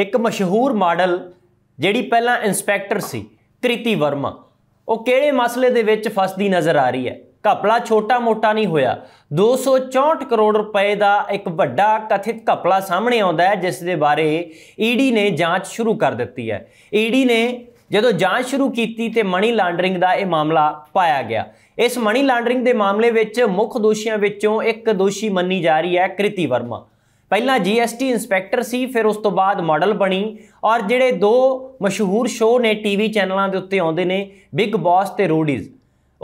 ਇੱਕ ਮਸ਼ਹੂਰ ਮਾਡਲ ਜਿਹੜੀ ਪਹਿਲਾਂ ਇਨਸਪੈਕਟਰ ਸੀ ਤ੍ਰਿਤੀ ਵਰਮਾ ਉਹ ਕਿਹੜੇ ਮਸਲੇ ਦੇ ਵਿੱਚ ਫਸਦੀ ਨਜ਼ਰ ਆ ਰਹੀ ਹੈ ਘਪਲਾ ਛੋਟਾ-ਮੋਟਾ ਨਹੀਂ ਹੋਇਆ 264 ਕਰੋੜ ਰੁਪਏ ਦਾ ਇੱਕ ਵੱਡਾ ਕਥਿਤ ਘਪਲਾ ਸਾਹਮਣੇ ਆਉਂਦਾ ਹੈ ਜਿਸ ਦੇ ਬਾਰੇ ਈਡੀ e ਨੇ ਜਾਂਚ ਸ਼ੁਰੂ ਕਰ ਦਿੱਤੀ ਹੈ ਈਡੀ e ਨੇ ਜਦੋਂ ਜਾਂਚ ਸ਼ੁਰੂ ਕੀਤੀ ਤੇ ਮਨੀ ਲਾਂਡਰਿੰਗ ਦਾ ਇਹ ਮਾਮਲਾ ਪਾਇਆ ਗਿਆ ਇਸ ਮਨੀ ਲਾਂਡਰਿੰਗ ਦੇ ਮਾਮਲੇ ਵਿੱਚ ਮੁੱਖ ਦੋਸ਼ੀਆਂ ਵਿੱਚੋਂ ਇੱਕ ਦੋਸ਼ੀ ਮੰਨੀ ਜਾ ਰਹੀ ਹੈ ਕ੍ਰਿਤੀ ਵਰਮਾ ਪਹਿਲਾਂ ਜੀਐਸਟੀ ਇਨਸਪੈਕਟਰ ਸੀ ਫਿਰ ਉਸ ਤੋਂ ਬਾਅਦ ਮਾਡਲ ਬਣੀ ਔਰ ਜਿਹੜੇ ਦੋ ਮਸ਼ਹੂਰ ਸ਼ੋਅ ਨੇ ਟੀਵੀ ਚੈਨਲਾਂ ਦੇ ਉੱਤੇ ਆਉਂਦੇ ਨੇ ਬਿਗ ਬੌਸ ਤੇ ਰੋਡੀਜ਼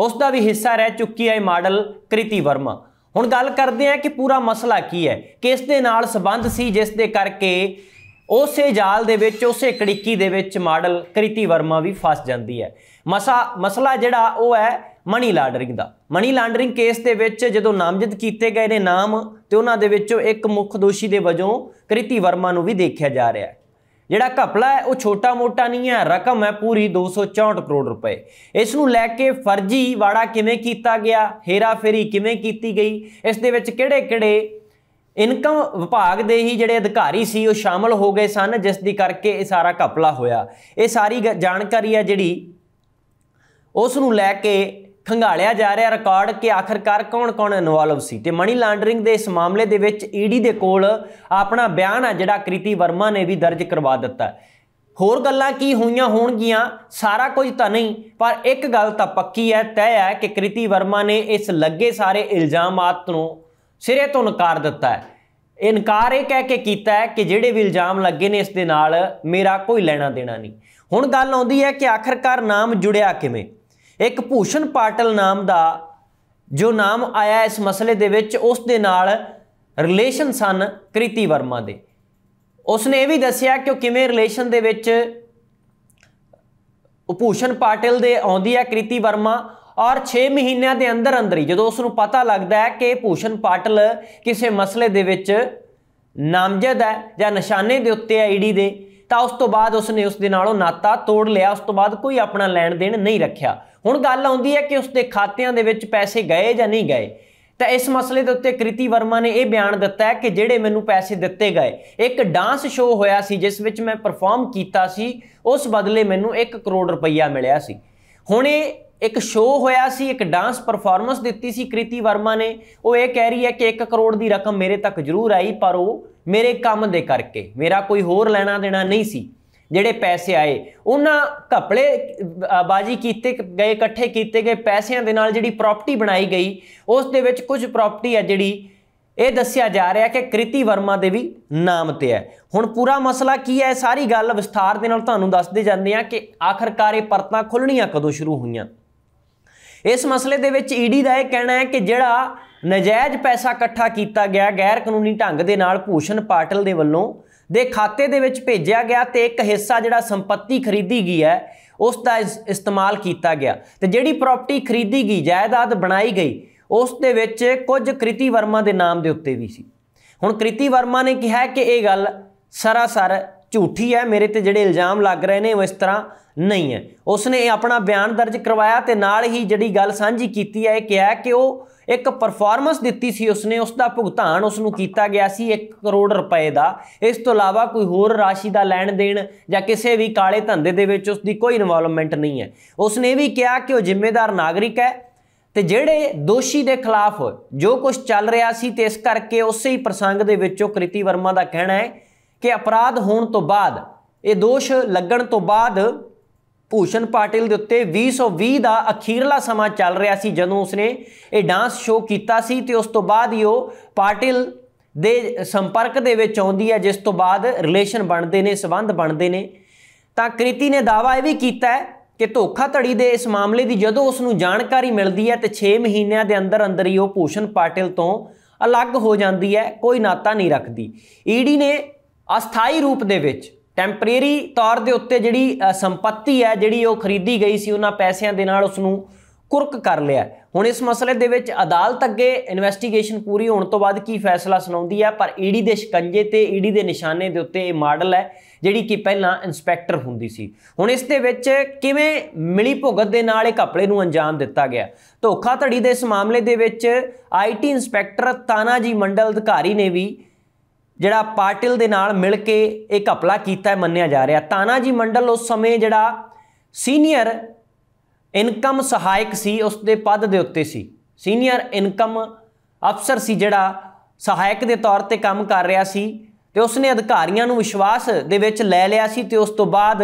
ਉਸ ਦਾ ਵੀ ਹਿੱਸਾ ਰਹਿ ਚੁੱਕੀ ਹੈ ਮਾਡਲ ਕ੍ਰਿਤੀ ਵਰਮਾ ਹੁਣ ਗੱਲ ਕਰਦੇ ਹਾਂ ਕਿ ਪੂਰਾ ਮਸਲਾ ਕੀ ਹੈ ਕਿਸ ਦੇ ਨਾਲ ਸੰਬੰਧ ਸੀ ਜਿਸ ਦੇ ਕਰਕੇ ਉਸੇ ਜਾਲ ਦੇ ਵਿੱਚ ਉਸੇ ਕੜਿੱਕੀ ਦੇ ਵਿੱਚ ਮਾਡਲ ਕ੍ਰਿਤੀ ਵਰਮਾ ਵੀ ਫਸ ਜਾਂਦੀ ਹੈ ਮਸਾ ਮਸਲਾ ਜਿਹੜਾ ਉਹ ਹੈ ਮਨੀ ਲਾਡਰਿੰਗ ਦਾ ਮਨੀ ਲਾਂਡਰਿੰਗ ਕੇਸ ਦੇ ਵਿੱਚ ਜਦੋਂ ਨਾਮਜ਼ਦ ਕੀਤੇ ਗਏ ਨੇ ਨਾਮ ਤੇ ਉਹਨਾਂ ਦੇ ਵਿੱਚੋਂ ਇੱਕ ਮੁੱਖ ਦੋਸ਼ੀ ਦੇ ਵਜੋਂ ਕ੍ਰਿਤੀ ਵਰਮਾ ਨੂੰ ਵੀ ਦੇਖਿਆ ਜਾ ਰਿਹਾ ਹੈ ਜਿਹੜਾ ਘਪਲਾ ਹੈ ਉਹ ਛੋਟਾ ਮੋਟਾ ਨਹੀਂ ਹੈ ਰਕਮ ਹੈ ਪੂਰੀ 264 ਕਰੋੜ ਰੁਪਏ ਇਸ ਨੂੰ ਲੈ ਕੇ ਫਰਜੀ ਵਾੜਾ ਕਿਵੇਂ ਕੀਤਾ ਗਿਆ ਫੇਰੀ ਕਿਵੇਂ ਕੀਤੀ ਗਈ ਇਸ ਦੇ ਵਿੱਚ ਕਿਹੜੇ-ਕਿਹੜੇ ਇਨਕਮ ਵਿਭਾਗ ਦੇ ਹੀ ਜਿਹੜੇ ਅਧਿਕਾਰੀ ਸੀ ਉਹ ਸ਼ਾਮਲ ਹੋ ਗਏ ਸਨ ਜਿਸ ਦੀ ਕਰਕੇ ਇਹ ਸਾਰਾ ਘਪਲਾ ਹੋਇਆ ਇਹ ਸਾਰੀ ਜਾਣਕਾਰੀ ਹੈ ਜਿਹੜੀ ਉਸ ਨੂੰ ਲੈ ਕੇ ਖੰਗਾਲਿਆ ਜਾ ਰਿਹਾ ਰਿਕਾਰਡ ਕਿ ਆਖਰਕਾਰ ਕੌਣ-ਕੌਣ ਇਨਵੋਲਵ ਸੀ ਤੇ ਮਨੀ ਲਾਂਡਰਿੰਗ ਦੇ ਇਸ ਮਾਮਲੇ ਦੇ ਵਿੱਚ ਈਡੀ ਦੇ ਕੋਲ ਆਪਣਾ ਬਿਆਨ ਆ ਜਿਹੜਾ ਕ੍ਰਿਤੀ ਵਰਮਾ ਨੇ ਵੀ ਦਰਜ ਕਰਵਾ ਦਿੱਤਾ ਹੋਰ ਗੱਲਾਂ ਕੀ ਹੋਈਆਂ ਹੋਣਗੀਆਂ ਸਾਰਾ ਕੁਝ ਤਾਂ ਨਹੀਂ ਪਰ ਇੱਕ ਗੱਲ ਤਾਂ ਪੱਕੀ ਹੈ ਤੈਅ ਹੈ ਕਿ ਕ੍ਰਿਤੀ ਵਰਮਾ ਨੇ ਇਸ ਲੱਗੇ ਸਾਰੇ ਇਲਜ਼ਾਮਾਂ ਤੋਂ ਸਿਰੇ ਤੋਂ ਨਕਾਰ ਦਿੱਤਾ ਹੈ ਇਨਕਾਰ ਇਹ ਕਹਿ ਕੇ ਕੀਤਾ ਹੈ ਕਿ ਜਿਹੜੇ ਵੀ ਇਲਜ਼ਾਮ ਲੱਗੇ ਨੇ ਇਸ ਦੇ ਨਾਲ ਮੇਰਾ ਕੋਈ ਲੈਣਾ ਦੇਣਾ ਨਹੀਂ ਹੁਣ ਗੱਲ ਆਉਂਦੀ ਹੈ ਕਿ ਆਖਰਕਾਰ ਨਾਮ ਜੁੜਿਆ ਕਿਵੇਂ ਇੱਕ ਭੂਸ਼ਣ ਪਾਟਲ ਨਾਮ ਦਾ ਜੋ ਨਾਮ ਆਇਆ ਇਸ ਮਸਲੇ ਦੇ ਵਿੱਚ ਉਸ ਦੇ ਨਾਲ ਰਿਲੇਸ਼ਨ ਸਨ ਕ੍ਰਿਤੀ ਵਰਮਾ ਦੇ ਉਸਨੇ ਇਹ ਵੀ ਦੱਸਿਆ ਕਿ ਉਹ ਕਿਵੇਂ ਰਿਲੇਸ਼ਨ ਦੇ ਵਿੱਚ ਭੂਸ਼ਣ ਪਾਟਿਲ ਦੇ ਆਉਂਦੀ ਹੈ ਕ੍ਰਿਤੀ ਵਰਮਾ ਔਰ 6 ਮਹੀਨਿਆਂ ਦੇ ਅੰਦਰ ਅੰਦਰ ਹੀ ਜਦੋਂ ਉਸ ਨੂੰ ਪਤਾ ਲੱਗਦਾ ਹੈ ਕਿ ਭੂਸ਼ਣ ਪਾਟਲ ਕਿਸੇ ਮਸਲੇ ਦੇ ਵਿੱਚ ਨਾਮਜ਼ਦ ਹੈ ਜਾਂ ਨਿਸ਼ਾਨੇ ਦੇ ਉੱਤੇ ਹੈ ਈਡੀ ਦੇ ਤਾਂ ਉਸ ਤੋਂ ਬਾਅਦ ਉਸਨੇ ਉਸ ਦੇ ਨਾਲੋਂ ਨਾਤਾ ਤੋੜ ਲਿਆ ਉਸ ਤੋਂ ਬਾਅਦ ਕੋਈ ਆਪਣਾ ਲੈਣ ਦੇਣ ਨਹੀਂ ਰੱਖਿਆ ਹੁਣ ਗੱਲ ਆਉਂਦੀ ਹੈ ਕਿ ਉਸ ਦੇ ਖਾਤਿਆਂ ਦੇ ਵਿੱਚ ਪੈਸੇ ਗਏ ਜਾਂ ਨਹੀਂ ਗਏ ਤਾਂ ਇਸ ਮਸਲੇ ਦੇ ਉੱਤੇ ਕ੍ਰਿਤੀ ਵਰਮਾ ਨੇ ਇਹ ਬਿਆਨ ਦਿੱਤਾ ਹੈ ਕਿ ਜਿਹੜੇ ਮੈਨੂੰ ਪੈਸੇ ਦਿੱਤੇ ਗਏ ਇੱਕ ਡਾਂਸ ਸ਼ੋਅ ਹੋਇਆ ਸੀ ਜਿਸ ਵਿੱਚ ਮੈਂ ਪਰਫਾਰਮ ਕੀਤਾ ਸੀ ਉਸ ਬਦਲੇ ਮੈਨੂੰ 1 ਕਰੋੜ ਰੁਪਈਆ ਮਿਲਿਆ ਸੀ ਹੁਣ ਇਹ ਇੱਕ ਸ਼ੋਅ ਹੋਇਆ ਸੀ ਇੱਕ ਡਾਂਸ ਪਰਫਾਰਮੈਂਸ ਦਿੱਤੀ ਸੀ ਕ੍ਰਿਤੀ ਵਰਮਾ ਨੇ ਉਹ ਇਹ ਕਹਿ ਰਹੀ ਹੈ ਕਿ 1 ਕਰੋੜ ਦੀ ਰਕਮ ਮੇਰੇ ਤੱਕ ਜ਼ਰੂਰ ਆਈ ਪਰ ਉਹ ਮੇਰੇ ਕੰਮ ਦੇ ਕਰਕੇ ਮੇਰਾ ਕੋਈ ਹੋਰ ਲੈਣਾ ਦੇਣਾ ਨਹੀਂ ਸੀ ਜਿਹੜੇ ਪੈਸੇ ਆਏ ਉਹਨਾਂ ਘਪਲੇ ਬਾਜੀ ਕੀਤੇ ਗਏ ਇਕੱਠੇ ਕੀਤੇ ਗਏ ਪੈਸਿਆਂ ਦੇ ਨਾਲ ਜਿਹੜੀ ਪ੍ਰਾਪਰਟੀ ਬਣਾਈ ਗਈ ਉਸ ਦੇ ਵਿੱਚ ਕੁਝ ਪ੍ਰਾਪਰਟੀ ਹੈ ਜਿਹੜੀ ਇਹ ਦੱਸਿਆ ਜਾ ਰਿਹਾ ਕਿ ਕ੍ਰਿਤੀ ਵਰਮਾ ਦੇ ਵੀ ਨਾਮ ਤੇ ਹੈ ਹੁਣ ਪੂਰਾ ਮਸਲਾ ਕੀ ਹੈ ਸਾਰੀ ਗੱਲ ਵਿਸਥਾਰ ਦੇ ਨਾਲ ਤੁਹਾਨੂੰ ਦੱਸਦੇ ਜਾਂਦੇ ਆ ਕਿ ਆਖਰਕਾਰ ਇਹ ਪਰਤਾਂ ਖੁੱਲਣੀਆਂ ਕਦੋਂ ਸ਼ੁਰੂ ਹੋਈਆਂ ਇਸ ਮਸਲੇ ਦੇ ਵਿੱਚ ਈਡੀ ਦਾ ਇਹ ਕਹਿਣਾ ਹੈ ਕਿ ਜਿਹੜਾ ਨਜਾਇਜ਼ ਪੈਸਾ ਇਕੱਠਾ ਕੀਤਾ ਗਿਆ ਗੈਰ ਕਾਨੂੰਨੀ ਢੰਗ ਦੇ ਨਾਲ ਭੂਸ਼ਣ ਪਾਟਲ ਦੇ ਵੱਲੋਂ ਦੇ ਖਾਤੇ ਦੇ ਵਿੱਚ ਭੇਜਿਆ ਗਿਆ ਤੇ ਇੱਕ ਹਿੱਸਾ ਜਿਹੜਾ ਸੰਪਤੀ ਖਰੀਦੀ ਗਈ ਹੈ ਉਸ ਦਾ ਇਸਤੇਮਾਲ ਕੀਤਾ ਗਿਆ ਤੇ ਜਿਹੜੀ ਪ੍ਰਾਪਰਟੀ ਖਰੀਦੀ ਗਈ ਜਾਇਦਾਦ ਬਣਾਈ ਗਈ ਉਸ ਦੇ ਵਿੱਚ ਕੁਝ ਕ੍ਰਿਤੀ ਵਰਮਾ ਦੇ ਨਾਮ ਦੇ ਉੱਤੇ ਵੀ ਸੀ ਹੁਣ ਕ੍ਰਿਤੀ ਵਰਮਾ ਨੇ ਕਿਹਾ ਕਿ ਇਹ ਗੱਲ ਸਰਾਸਰ ਝੂਠੀ ਹੈ ਮੇਰੇ ਤੇ ਜਿਹੜੇ ਇਲਜ਼ਾਮ ਲੱਗ ਰਹੇ ਨੇ ਉਹ ਇਸ ਤਰ੍ਹਾਂ ਨਹੀਂ ਹੈ ਉਸਨੇ ਆਪਣਾ ਬਿਆਨ ਦਰਜ ਕਰਵਾਇਆ ਤੇ ਨਾਲ ਹੀ ਜਿਹੜੀ ਗੱਲ ਸਾਂਝੀ ਕੀਤੀ ਹੈ ਇਹ ਕਿਹਾ ਕਿ ਉਹ ਇੱਕ ਪਰਫਾਰਮੈਂਸ ਦਿੱਤੀ ਸੀ ਉਸਨੇ ਉਸ ਦਾ ਭੁਗਤਾਨ ਉਸ ਨੂੰ ਕੀਤਾ ਗਿਆ ਸੀ 1 ਕਰੋੜ ਰੁਪਏ ਦਾ ਇਸ ਤੋਂ ਇਲਾਵਾ ਕੋਈ ਹੋਰ ਰਾਸ਼ੀ ਦਾ ਲੈਣ ਦੇਣ ਜਾਂ ਕਿਸੇ ਵੀ ਕਾਲੇ ਧੰਦੇ ਦੇ ਵਿੱਚ ਉਸ ਦੀ ਕੋਈ ਇਨਵੋਲਵਮੈਂਟ ਨਹੀਂ ਹੈ ਉਸਨੇ ਵੀ ਕਿਹਾ ਕਿ ਉਹ ਜ਼ਿੰਮੇਵਾਰ ਨਾਗਰਿਕ ਹੈ ਤੇ ਜਿਹੜੇ ਦੋਸ਼ੀ ਦੇ ਖਿਲਾਫ ਜੋ ਕੁਝ ਚੱਲ ਰਿਹਾ ਸੀ ਤੇ ਇਸ ਕਰਕੇ ਉਸੇ ਹੀ ਪ੍ਰਸੰਗ ਦੇ ਵਿੱਚ ਉਹ ਕ੍ਰਿਤੀ ਵਰਮਾ ਦਾ ਕਹਿਣਾ ਹੈ ਕਿ ਅਪਰਾਧ ਹੋਣ ਤੋਂ ਬਾਅਦ ਇਹ ਦੋਸ਼ ਲੱਗਣ ਤੋਂ ਬਾਅਦ ਭੂਸ਼ਣ ਪਾਟਿਲ ਦੇ ਉੱਤੇ 2020 ਦਾ ਅਖੀਰਲਾ ਸਮਾਂ ਚੱਲ ਰਿਹਾ ਸੀ ਜਦੋਂ ਉਸਨੇ ਇਹ ਡਾਂਸ ਸ਼ੋਅ ਕੀਤਾ ਸੀ ਤੇ ਉਸ ਤੋਂ ਬਾਅਦ ਹੀ ਉਹ ਪਾਟਿਲ ਦੇ ਸੰਪਰਕ ਦੇ ਵਿੱਚ ਆਉਂਦੀ ਹੈ ਜਿਸ ਤੋਂ ਬਾਅਦ ਰਿਲੇਸ਼ਨ ਬਣਦੇ ਨੇ ਸਬੰਧ ਬਣਦੇ ਨੇ ਤਾਂ ਕ੍ਰਿਤੀ ਨੇ ਦਾਵਾ ਇਹ ਵੀ ਕੀਤਾ ਹੈ ਕਿ ਧੋਖਾਧੜੀ ਦੇ ਇਸ ਮਾਮਲੇ ਦੀ ਜਦੋਂ ਉਸ ਨੂੰ ਜਾਣਕਾਰੀ ਮਿਲਦੀ ਹੈ ਤੇ 6 ਮਹੀਨਿਆਂ ਦੇ ਅੰਦਰ ਅੰਦਰ ਹੀ ਉਹ ਭੂਸ਼ਣ ਪਾਟਿਲ ਤੋਂ ਅਲੱਗ ਹੋ ਜਾਂਦੀ ਹੈ ਕੋਈ ਨਾਤਾ ਨਹੀਂ ਰੱਖਦੀ ਈਡੀ ਨੇ ਅਸਥਾਈ ਰੂਪ ਦੇ ਵਿੱਚ ਟੈਂਪਰੇਰੀ ਤੌਰ ਦੇ ਉੱਤੇ ਜਿਹੜੀ ਸੰਪਤੀ ਹੈ ਜਿਹੜੀ ਉਹ ਖਰੀਦੀ ਗਈ ਸੀ ਉਹਨਾਂ ਪੈਸਿਆਂ ਦੇ ਨਾਲ ਉਸ ਨੂੰ ਕੁਰਕ ਕਰ ਲਿਆ ਹੁਣ ਇਸ ਮਸਲੇ ਦੇ ਵਿੱਚ ਅਦਾਲਤ ਅੱਗੇ ਇਨਵੈਸਟੀਗੇਸ਼ਨ ਪੂਰੀ ਹੋਣ ਤੋਂ ਬਾਅਦ ਕੀ ਫੈਸਲਾ ਸੁਣਾਉਂਦੀ ਹੈ ਪਰ ਈਡੀ e ਦੇ ਸ਼ਿਕੰਜੇ ਤੇ ਈਡੀ e ਦੇ ਨਿਸ਼ਾਨੇ ਦੇ ਉੱਤੇ ਇਹ ਮਾਡਲ ਹੈ ਜਿਹੜੀ ਕਿ ਪਹਿਲਾਂ ਇਨਸਪੈਕਟਰ ਹੁੰਦੀ ਸੀ ਹੁਣ ਇਸ ਦੇ ਵਿੱਚ ਕਿਵੇਂ ਮਿਲੀ ਭੁਗਤ ਦੇ ਨਾਲ ਇਹ ਕਪੜੇ ਨੂੰ ਅੰਜਾਮ ਦਿੱਤਾ ਗਿਆ ਧੋਖਾ ਧੜੀ ਦੇ ਇਸ ਮਾਮਲੇ ਦੇ ਵਿੱਚ ਆਈਟੀ ਇਨਸਪੈਕਟਰ ਤਾਨਾਜੀ ਮੰਡਲ ਅਧਿਕਾਰੀ ਨੇ ਵੀ ਜਿਹੜਾ ਪਾਟਿਲ ਦੇ ਨਾਲ ਮਿਲ ਕੇ ਇੱਕ ਹਪਲਾ ਕੀਤਾ ਮੰਨਿਆ ਜਾ ਰਿਹਾ ਤਾਨਾਜੀ ਮੰਡਲ ਉਸ ਸਮੇਂ ਜਿਹੜਾ ਸੀਨੀਅਰ ਇਨਕਮ ਸਹਾਇਕ ਸੀ ਉਸ ਦੇ ਪਦ ਦੇ ਉੱਤੇ ਸੀ ਸੀਨੀਅਰ ਇਨਕਮ ਅਫਸਰ ਸੀ ਜਿਹੜਾ ਸਹਾਇਕ ਦੇ ਤੌਰ ਤੇ ਕੰਮ ਕਰ ਰਿਹਾ ਸੀ ਤੇ ਉਸਨੇ ਅਧਿਕਾਰੀਆਂ ਨੂੰ ਵਿਸ਼ਵਾਸ ਦੇ ਵਿੱਚ ਲੈ ਲਿਆ ਸੀ ਤੇ ਉਸ ਤੋਂ ਬਾਅਦ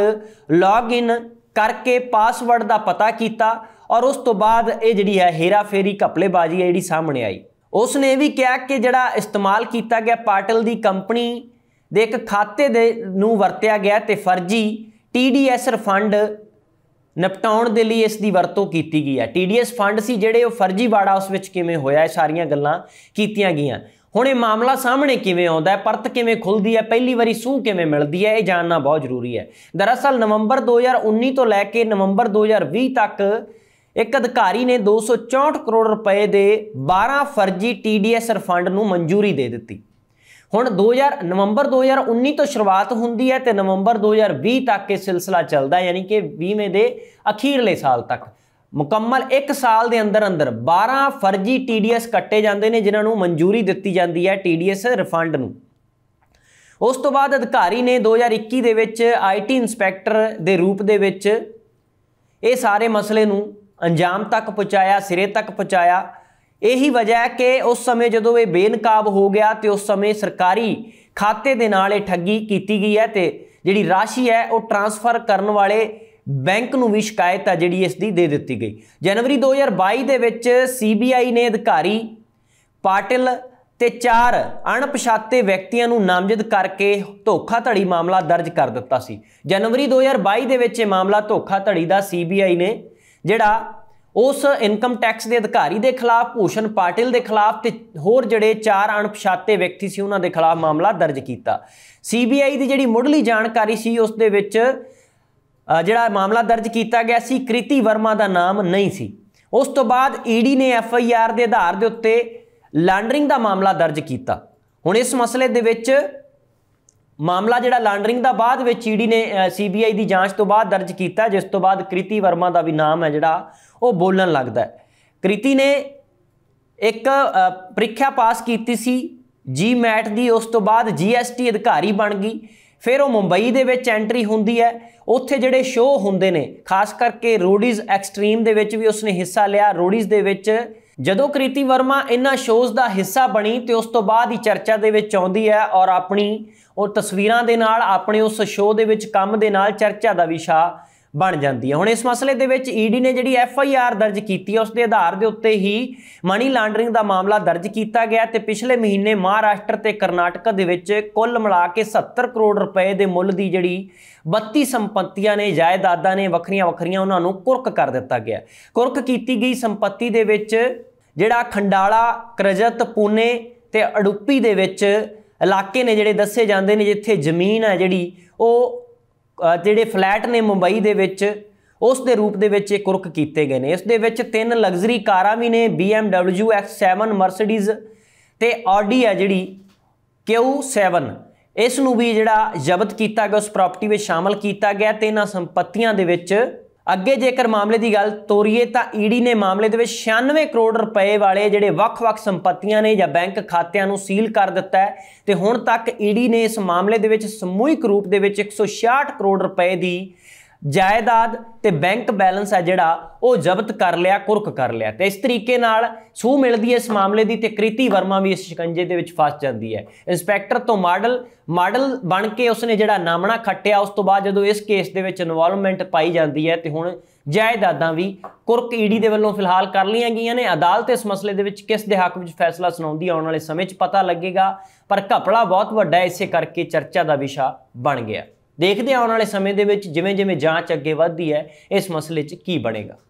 ਲੌਗਇਨ ਕਰਕੇ ਪਾਸਵਰਡ ਦਾ ਪਤਾ ਕੀਤਾ ਔਰ ਉਸ ਤੋਂ ਬਾਅਦ ਇਹ ਜਿਹੜੀ ਹੈ ਹੇਰਾਫੇਰੀ ਕਪਲੇਬਾਜੀ ਹੈ ਜਿਹੜੀ ਸਾਹਮਣੇ ਆਈ ਉਸ ਨੇ ਵੀ ਕਿਹਾ ਕਿ ਜਿਹੜਾ ਇਸਤੇਮਾਲ ਕੀਤਾ ਗਿਆ ਪਾਟਲ ਦੀ ਕੰਪਨੀ ਦੇ ਇੱਕ ਖਾਤੇ ਦੇ ਨੂੰ ਵਰਤਿਆ ਗਿਆ ਤੇ ਫਰਜੀ TDS ਫੰਡ ਨਪਟਾਉਣ ਦੇ ਲਈ ਇਸ ਦੀ ਵਰਤੋਂ ਕੀਤੀ ਗਈ ਹੈ TDS ਫੰਡ ਸੀ ਜਿਹੜੇ ਉਹ ਫਰਜੀ ਬਾੜਾ ਉਸ ਵਿੱਚ ਕਿਵੇਂ ਹੋਇਆ ਇਹ ਸਾਰੀਆਂ ਗੱਲਾਂ ਕੀਤੀਆਂ ਗਈਆਂ ਹੁਣ ਇਹ ਮਾਮਲਾ ਸਾਹਮਣੇ ਕਿਵੇਂ ਆਉਂਦਾ ਹੈ ਪਰਤ ਕਿਵੇਂ ਖੁੱਲਦੀ ਹੈ ਪਹਿਲੀ ਵਾਰੀ ਸੂਹ ਕਿਵੇਂ ਮਿਲਦੀ ਹੈ ਇਹ ਜਾਣਨਾ ਬਹੁਤ ਜ਼ਰੂਰੀ ਹੈ ਦਰਅਸਲ ਨਵੰਬਰ 2019 ਤੋਂ ਲੈ ਕੇ ਨਵੰਬਰ 2020 ਤੱਕ ਇੱਕ ਅਧਿਕਾਰੀ ਨੇ 264 ਕਰੋੜ ਰੁਪਏ ਦੇ 12 ਫਰਜ਼ੀ ਟੀਡੀਐਸ ਰਿਫੰਡ ਨੂੰ ਮਨਜ਼ੂਰੀ ਦੇ ਦਿੱਤੀ ਹੁਣ 2000 ਨਵੰਬਰ 2019 ਤੋਂ ਸ਼ੁਰੂਆਤ ਹੁੰਦੀ ਹੈ ਤੇ ਨਵੰਬਰ 2020 ਤੱਕ ਇਹ ਸਿਲਸਿਲਾ ਚੱਲਦਾ ਯਾਨੀ ਕਿ 20ਵੇਂ ਦੇ ਅਖੀਰਲੇ ਸਾਲ ਤੱਕ ਮੁਕੰਮਲ 1 ਸਾਲ ਦੇ ਅੰਦਰ ਅੰਦਰ 12 ਫਰਜ਼ੀ ਟੀਡੀਐਸ ਕੱਟੇ ਜਾਂਦੇ ਨੇ ਜਿਨ੍ਹਾਂ ਨੂੰ ਮਨਜ਼ੂਰੀ ਦਿੱਤੀ ਜਾਂਦੀ ਹੈ ਟੀਡੀਐਸ ਰਿਫੰਡ ਨੂੰ ਉਸ ਤੋਂ ਬਾਅਦ ਅਧਿਕਾਰੀ ਨੇ 2021 ਦੇ ਵਿੱਚ ਆਈਟੀ ਇਨਸਪੈਕਟਰ ਦੇ ਰੂਪ ਦੇ ਵਿੱਚ ਇਹ ਸਾਰੇ ਮਸਲੇ ਨੂੰ ਅੰਜਾਮ ਤੱਕ ਪਹੁੰਚਾਇਆ ਸਿਰੇ ਤੱਕ ਪਹੁੰਚਾਇਆ ਇਹੀ ਵਜ੍ਹਾ ਹੈ ਕਿ ਉਸ ਸਮੇਂ ਜਦੋਂ ਇਹ ਬੇਨਕਾਬ ਹੋ ਗਿਆ ਤੇ ਉਸ ਸਮੇਂ ਸਰਕਾਰੀ ਖਾਤੇ ਦੇ ਨਾਲ ਇਹ ਠੱਗੀ ਕੀਤੀ ਗਈ ਹੈ ਤੇ ਜਿਹੜੀ ਰਾਸ਼ੀ ਹੈ ਉਹ ਟਰਾਂਸਫਰ ਕਰਨ ਵਾਲੇ ਬੈਂਕ ਨੂੰ ਵੀ ਸ਼ਿਕਾਇਤ ਆ ਜਿਹੜੀ ਇਸ ਦੀ ਦੇ ਦਿੱਤੀ ਗਈ ਜਨਵਰੀ 2022 ਦੇ ਵਿੱਚ ਸੀਬੀਆਈ ਨੇ ਅਧਿਕਾਰੀ ਪਾਟਿਲ ਤੇ ਚਾਰ ਅਣਪਛਾਤੇ ਵਿਅਕਤੀਆਂ ਨੂੰ ਨਾਮਜ਼ਦ ਕਰਕੇ ਧੋਖਾਧੜੀ ਮਾਮਲਾ ਦਰਜ ਕਰ ਦਿੱਤਾ ਸੀ ਜਨਵਰੀ 2022 ਦੇ ਵਿੱਚ ਇਹ ਮਾਮਲਾ ਧੋਖਾਧੜੀ ਦਾ ਸੀਬੀਆਈ ਨੇ ਜਿਹੜਾ ਉਸ ਇਨਕਮ ਟੈਕਸ ਦੇ ਅਧਿਕਾਰੀ ਦੇ ਖਿਲਾਫ ਭੂਸ਼ਣ ਪਾਟਿਲ ਦੇ ਖਿਲਾਫ ਤੇ ਹੋਰ ਜਿਹੜੇ ਚਾਰ ਅਣਪਛਾਤੇ ਵਿਅਕਤੀ ਸੀ ਉਹਨਾਂ ਦੇ ਖਿਲਾਫ ਮਾਮਲਾ ਦਰਜ ਕੀਤਾ ਸੀਬੀਆਈ ਦੀ ਜਿਹੜੀ ਮੁੱਢਲੀ ਜਾਣਕਾਰੀ ਸੀ ਉਸ ਦੇ ਵਿੱਚ ਜਿਹੜਾ ਮਾਮਲਾ ਦਰਜ ਕੀਤਾ ਗਿਆ ਸੀ ਕ੍ਰਿਤੀ ਵਰਮਾ ਦਾ ਨਾਮ ਨਹੀਂ ਸੀ ਉਸ ਤੋਂ ਬਾਅਦ ਈਡੀ e ਨੇ ਐਫਆਈਆਰ ਦੇ ਆਧਾਰ ਦੇ ਉੱਤੇ ਲਾਂਡਰਿੰਗ ਦਾ ਮਾਮਲਾ ਦਰਜ ਕੀਤਾ ਹੁਣ ਇਸ ਮਸਲੇ ਦੇ ਵਿੱਚ ਮਾਮਲਾ ਜਿਹੜਾ ਲਾਂਡਰਿੰਗ ਦਾ ਬਾਅਦ ਵਿੱਚ ਈਡੀ ਨੇ ਸੀਬੀਆਈ ਦੀ ਜਾਂਚ ਤੋਂ ਬਾਅਦ ਦਰਜ ਕੀਤਾ ਜਿਸ ਤੋਂ ਬਾਅਦ ਕ੍ਰਿਤੀ ਵਰਮਾ ਦਾ ਵੀ ਨਾਮ ਹੈ ਜਿਹੜਾ ਉਹ ਬੋਲਣ ਲੱਗਦਾ ਕ੍ਰਿਤੀ ਨੇ ਇੱਕ ਪ੍ਰੀਖਿਆ ਪਾਸ ਕੀਤੀ ਸੀ ਜੀ ਮੈਟ ਦੀ ਉਸ ਤੋਂ ਬਾਅਦ ਜੀਐਸਟੀ ਅਧਿਕਾਰੀ ਬਣ ਗਈ ਫਿਰ ਉਹ ਮੁੰਬਈ ਦੇ ਵਿੱਚ ਐਂਟਰੀ ਹੁੰਦੀ ਹੈ ਉੱਥੇ ਜਿਹੜੇ ਸ਼ੋਅ ਹੁੰਦੇ ਨੇ ਖਾਸ ਕਰਕੇ ਰੋਡੀਜ਼ ਐਕਸਟ੍ਰੀਮ ਦੇ ਵਿੱਚ ਵੀ ਉਸਨੇ ਹਿੱਸਾ ਲਿਆ ਰੋਡੀਜ਼ ਦੇ ਵਿੱਚ ਜਦੋਂ ਕ੍ਰਿਤੀ ਵਰਮਾ ਇਹਨਾਂ ਸ਼ੋਜ਼ ਦਾ ਹਿੱਸਾ ਬਣੀ ਤੇ ਉਸ ਤੋਂ ਬਾਅਦ ਹੀ ਚਰਚਾ ਦੇ ਵਿੱਚ ਆਉਂਦੀ ਹੈ ਔਰ ਆਪਣੀ ਉਹ ਤਸਵੀਰਾਂ ਦੇ ਨਾਲ ਆਪਣੇ ਉਸ ਸ਼ੋਅ ਦੇ ਵਿੱਚ ਕੰਮ ਦੇ ਨਾਲ ਚਰਚਾ ਦਾ ਵਿਸ਼ਾ ਬਣ ਜਾਂਦੀ ਹੈ ਹੁਣ ਇਸ ਮਸਲੇ ਦੇ ਵਿੱਚ ਈਡੀ ਨੇ ਜਿਹੜੀ ਐਫ ਆਈ ਆਰ ਦਰਜ ਕੀਤੀ ਹੈ ਉਸ ਦੇ ਆਧਾਰ ਦੇ ਉੱਤੇ ਹੀ ਮਨੀ ਲਾਂਡਰਿੰਗ ਦਾ ਮਾਮਲਾ ਦਰਜ ਕੀਤਾ ਗਿਆ ਤੇ ਪਿਛਲੇ ਮਹੀਨੇ ਮਹਾਰਾਸ਼ਟਰ ਤੇ ਕਰਨਾਟਕ ਦੇ ਵਿੱਚ ਕੁੱਲ ਮਿਲਾ ਕੇ 70 ਕਰੋੜ ਰੁਪਏ ਦੇ ਮੁੱਲ ਦੀ ਜਿਹੜੀ 32 ਸੰਪਤੀਆਂ ਨੇ ਜਾਇਦਾਦਾਂ ਨੇ ਵੱਖਰੀਆਂ ਵੱਖਰੀਆਂ ਉਹਨਾਂ ਨੂੰ ਕੁਰਕ ਕਰ ਦਿੱਤਾ ਗਿਆ ਕੁਰਕ ਕੀਤੀ ਗਈ ਸੰਪਤੀ ਦੇ ਵਿੱਚ ਜਿਹੜਾ ਖੰਡਾਲਾ ਕਰਜਤ ਪੂਨੇ ਤੇ ਅੜੁੱਪੀ ਦੇ ਵਿੱਚ ਇਲਾਕੇ ਨੇ ਜਿਹੜੇ ਦੱਸੇ ਜਾਂਦੇ ਨੇ ਜਿੱਥੇ ਜ਼ਮੀਨ ਹੈ ਜਿਹੜੀ ਉਹ ਜਿਹੜੇ ਫਲੈਟ ਨੇ ਮੁੰਬਈ ਦੇ ਵਿੱਚ ਉਸ ਦੇ ਰੂਪ ਦੇ ਵਿੱਚ ਇਹ ਕੁਰਕ ਕੀਤੇ ਗਏ ਨੇ ਇਸ ਦੇ ਵਿੱਚ ਤਿੰਨ ਲਗਜ਼ਰੀ ਕਾਰਾਂ ਵੀ ਨੇ BMW X7 ਮਰਸੀਡੀਜ਼ ਤੇ Audi ਹੈ ਜਿਹੜੀ Q7 ਇਸ ਨੂੰ ਵੀ ਜਿਹੜਾ ਜ਼ਬਤ ਕੀਤਾ ਗਿਆ ਉਸ ਪ੍ਰਾਪਰਟੀ ਵਿੱਚ ਸ਼ਾਮਲ ਕੀਤਾ ਗਿਆ ਤੇ ਇਹਨਾਂ ਸੰਪਤੀਆਂ ਦੇ ਵਿੱਚ ਅੱਗੇ ਜੇਕਰ ਮਾਮਲੇ ਦੀ ਗੱਲ ਤੋਰੀਏ ਤਾਂ ਈਡੀ ਨੇ ਮਾਮਲੇ ਦੇ ਵਿੱਚ 96 ਕਰੋੜ ਰੁਪਏ ਵਾਲੇ ਜਿਹੜੇ ਵੱਖ-ਵੱਖ ਸੰਪਤੀਆਂ ਨੇ ਜਾਂ ਬੈਂਕ ਖਾਤਿਆਂ ਨੂੰ ਸੀਲ ਕਰ ਦਿੱਤਾ ਹੈ ਤੇ ਹੁਣ ਤੱਕ ਈਡੀ ਨੇ ਇਸ ਮਾਮਲੇ ਦੇ ਵਿੱਚ ਸਮੂਹਿਕ ਰੂਪ ਦੇ ਵਿੱਚ 166 ਕਰੋੜ ਰੁਪਏ ਦੀ ਜਾਇਦਾਦ ਤੇ ਬੈਂਕ ਬੈਲੈਂਸ ਹੈ ਜਿਹੜਾ ਉਹ ਜ਼ਬਤ ਕਰ ਲਿਆ ਕੁਰਕ ਕਰ ਲਿਆ ਤੇ ਇਸ ਤਰੀਕੇ ਨਾਲ ਸੂ ਮਿਲਦੀ ਹੈ ਇਸ ਮਾਮਲੇ ਦੀ ਤੇ ਕ੍ਰਿਤੀ ਵਰਮਾ ਵੀ ਇਸ ਸ਼ਿਕੰਜੇ ਦੇ ਵਿੱਚ ਫਸ ਜਾਂਦੀ ਹੈ ਇਨਸਪੈਕਟਰ ਤੋਂ ਮਾਡਲ ਮਾਡਲ ਬਣ ਕੇ ਉਸਨੇ ਜਿਹੜਾ ਨਾਮਣਾ ਖੱਟਿਆ ਉਸ ਤੋਂ ਬਾਅਦ ਜਦੋਂ ਇਸ ਕੇਸ ਦੇ ਵਿੱਚ ਇਨਵੋਲਵਮੈਂਟ ਪਾਈ ਜਾਂਦੀ ਹੈ ਤੇ ਹੁਣ ਜਾਇਦਾਦਾਂ ਵੀ ਕੁਰਕ ਈਡੀ ਦੇ ਵੱਲੋਂ ਫਿਲਹਾਲ ਕਰ ਲਈਆਂ ਗਈਆਂ ਨੇ ਅਦਾਲਤ ਇਸ ਮਸਲੇ ਦੇ ਵਿੱਚ ਕਿਸ ਦੇ ਹੱਕ ਵਿੱਚ ਫੈਸਲਾ ਸੁਣਾਉਂਦੀ ਆਉਣ ਵਾਲੇ ਸਮੇਂ 'ਚ ਪਤਾ ਲੱਗੇਗਾ ਪਰ ਘਪਲਾ ਬਹੁਤ ਵੱਡਾ ਇਸੇ ਕਰਕੇ ਚਰਚਾ ਦਾ ਵਿਸ਼ਾ ਬਣ ਗਿਆ ਦੇਖਦੇ ਆਉਣ ਵਾਲੇ ਸਮੇਂ ਦੇ ਵਿੱਚ ਜਿਵੇਂ ਜਿਵੇਂ ਜਾਂਚ ਅੱਗੇ ਵਧਦੀ ਹੈ ਇਸ ਮਸਲੇ 'ਚ ਕੀ ਬਣੇਗਾ